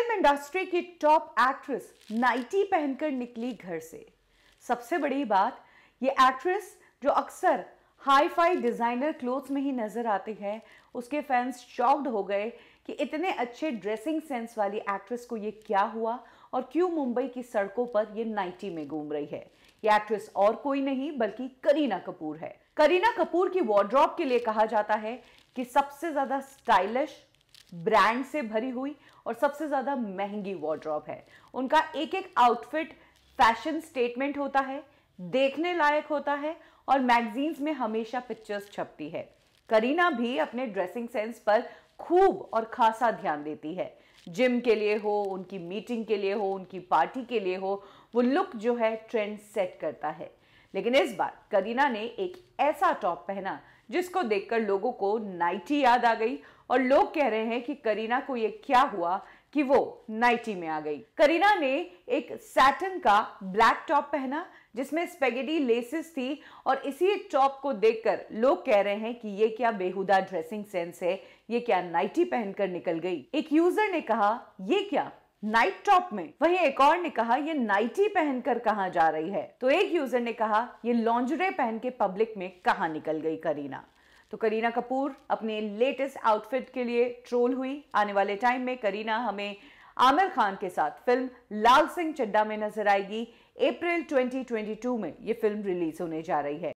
film industry की top actress nighty पहनकर निकली घर से सबसे बड़ी बात ये एक्ट्रेस जो अक्सर हाई फाई डिज़ाइनर क्लोथ्स में ही नज़र आती है उसके फैंस शॉक्ड हो गए कि इतने अच्छे ड्रेसिंग सेंस वाली एक्ट्रेस को ये क्या हुआ और क्यों मुंबई की सड़कों पर ये नाइटी में घूम रही है ये एक्ट्रेस और कोई नहीं बल्कि करीना कपूर है करीना कपूर की वॉर्ड्रॉप के लिए कहा जाता है कि सबसे ज़्यादा स्टाइलिश ब्रांड से भरी हुई और सबसे ज़्यादा महंगी वॉर्ड्रॉप है उनका एक एक आउटफिट फैशन स्टेटमेंट होता है देखने लायक होता है और मैगजीन्स में हमेशा पिक्चर्स छपती है करीना भी अपने ड्रेसिंग सेंस पर खूब और खासा ध्यान देती है जिम के लिए हो उनकी मीटिंग के लिए हो उनकी पार्टी के लिए हो वो लुक जो है ट्रेंड सेट करता है लेकिन इस बार करीना ने एक ऐसा टॉप पहना जिसको देखकर लोगों को नाइटी याद आ गई और लोग कह रहे हैं कि करीना को ये क्या हुआ कि वो नाइटी में आ गई करीना ने एक सैटन का ब्लैक टॉप पहना जिसमें स्पेगेटी लेसेस थी और इसी टॉप को देखकर लोग कह रहे हैं कि ये क्या बेहुदा ड्रेसिंग सेंस है ये क्या नाइटी पहनकर निकल गई एक यूजर ने कहा ये क्या नाइट टॉप में वहीं एक और ने कहा ये नाइटी पहनकर कहा जा रही है तो एक यूजर ने कहा ये लॉन्जरे पहन के पब्लिक में कहा निकल गई करीना तो करीना कपूर अपने लेटेस्ट आउटफिट के लिए ट्रोल हुई आने वाले टाइम में करीना हमें आमिर खान के साथ फिल्म लाल सिंह चड्डा में नजर आएगी अप्रैल 2022 में ये फिल्म रिलीज होने जा रही है